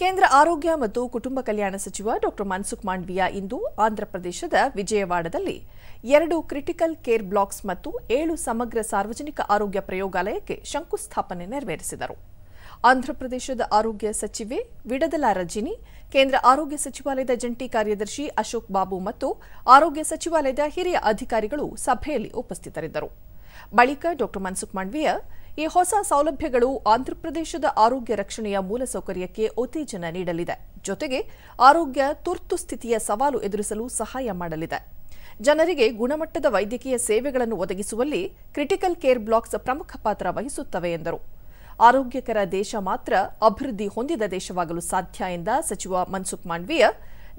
ಕೇಂದ್ರ ಆರೋಗ್ಯ ಮತ್ತು ಕುಟುಂಬ ಕಲ್ಯಾಣ ಸಚಿವ ಡಾಕ್ಟರ್ ಮನ್ಸುಖ್ ಮಾಂಡ್ವಿಯಾ ಇಂದು ಆಂಧ್ರಪ್ರದೇಶದ ವಿಜಯವಾಡದಲ್ಲಿ ಎರಡು ಕ್ರಿಟಿಕಲ್ ಕೇರ್ ಬ್ಲಾಕ್ಸ್ ಮತ್ತು ಏಳು ಸಮಗ್ರ ಸಾರ್ವಜನಿಕ ಆರೋಗ್ಯ ಪ್ರಯೋಗಾಲಯಕ್ಕೆ ಶಂಕುಸ್ಥಾಪನೆ ನೆರವೇರಿಸಿದರು ಆಂಧ್ರಪ್ರದೇಶದ ಆರೋಗ್ಯ ಸಚಿವೆ ವಿಡದಲ ರಜಿನಿ ಕೇಂದ್ರ ಆರೋಗ್ಯ ಸಚಿವಾಲಯದ ಜಂಟಿ ಕಾರ್ಯದರ್ಶಿ ಅಶೋಕ್ ಬಾಬು ಮತ್ತು ಆರೋಗ್ಯ ಸಚಿವಾಲಯದ ಹಿರಿಯ ಅಧಿಕಾರಿಗಳು ಸಭೆಯಲ್ಲಿ ಉಪಸ್ಥಿತರಿದ್ದರು ಬಳಿಕ ಡಾಕ್ಟರ್ ಮನ್ಸುಖ್ ಮಾಂಡ್ವಿಯಾ ಈ ಹೊಸ ಸೌಲಭ್ಯಗಳು ಆಂಧ್ರಪ್ರದೇಶದ ಆರೋಗ್ಯ ರಕ್ಷಣೆಯ ಮೂಲಸೌಕರ್ಯಕ್ಕೆ ಉತ್ತೇಜನ ನೀಡಲಿದೆ ಜೊತೆಗೆ ಆರೋಗ್ಯ ತುರ್ತು ಸ್ಥಿತಿಯ ಸವಾಲು ಎದುರಿಸಲು ಸಹಾಯ ಮಾಡಲಿದೆ ಜನರಿಗೆ ಗುಣಮಟ್ಟದ ವೈದ್ಯಕೀಯ ಸೇವೆಗಳನ್ನು ಒದಗಿಸುವಲ್ಲಿ ಕ್ರಿಟಿಕಲ್ ಕೇರ್ ಬ್ಲಾಕ್ಸ್ ಪ್ರಮುಖ ಪಾತ್ರ ವಹಿಸುತ್ತವೆ ಎಂದರು ಆರೋಗ್ಯಕರ ದೇಶ ಮಾತ್ರ ಅಭಿವೃದ್ಧಿ ಹೊಂದಿದ ದೇಶವಾಗಲು ಸಾಧ್ಯ ಎಂದ ಸಚಿವ ಮನ್ಸುಖ್ ಮಾಂಡವೀಯ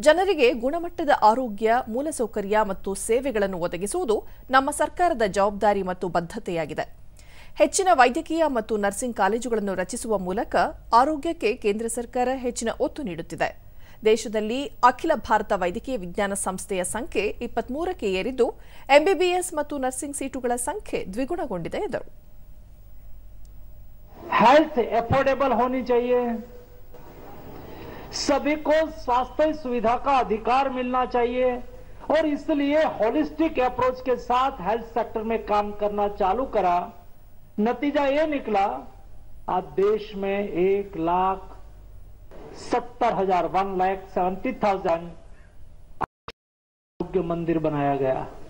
ಜನರಿಗೆ ಗುಣಮಟ್ಟದ ಆರೋಗ್ಯ ಮೂಲಸೌಕರ್ಯ ಮತ್ತು ಸೇವೆಗಳನ್ನು ಒದಗಿಸುವುದು ನಮ್ಮ ಸರ್ಕಾರದ ಜವಾಬ್ದಾರಿ ಮತ್ತು ಬದ್ಧತೆಯಾಗಿದೆ ಹೆಚ್ಚಿನ ವೈದ್ಯಕೀಯ ಮತ್ತು ನರ್ಸಿಂಗ್ ಕಾಲೇಜುಗಳನ್ನು ರಚಿಸುವ ಮೂಲಕ ಆರೋಗ್ಯಕ್ಕೆ ಕೇಂದ್ರ ಸರ್ಕಾರ ಹೆಚ್ಚಿನ ಒತ್ತು ನೀಡುತ್ತಿದೆ ದೇಶದಲ್ಲಿ ಅಖಿಲ ಭಾರತ ವೈದ್ಯಕೀಯ ವಿಜ್ಞಾನ ಸಂಸ್ಥೆಯ ಸಂಖ್ಯೆ ಇಪ್ಪತ್ಮೂರಕ್ಕೆ ಏರಿದ್ದು ಎಂಬಿಬಿಎಸ್ ಮತ್ತು ನರ್ಸಿಂಗ್ ಸೀಟುಗಳ ಸಂಖ್ಯೆ ದ್ವಿಗುಣಗೊಂಡಿದೆ ಎಂದರು ಹೆಲ್ತ್ एफोर्डेबल ಹೋನಿ चाहिए सभी को स्वास्थ्य सुविधा का अधिकार मिलना चाहिए और इसलिए होलिस्टिक अप्रोच के साथ हेल्थ सेक्टर में काम नतीजा ये निकला आज देश में एक लाख सत्तर हजार वन लैख सेवेंटी थाउजेंड आरोग्य मंदिर बनाया गया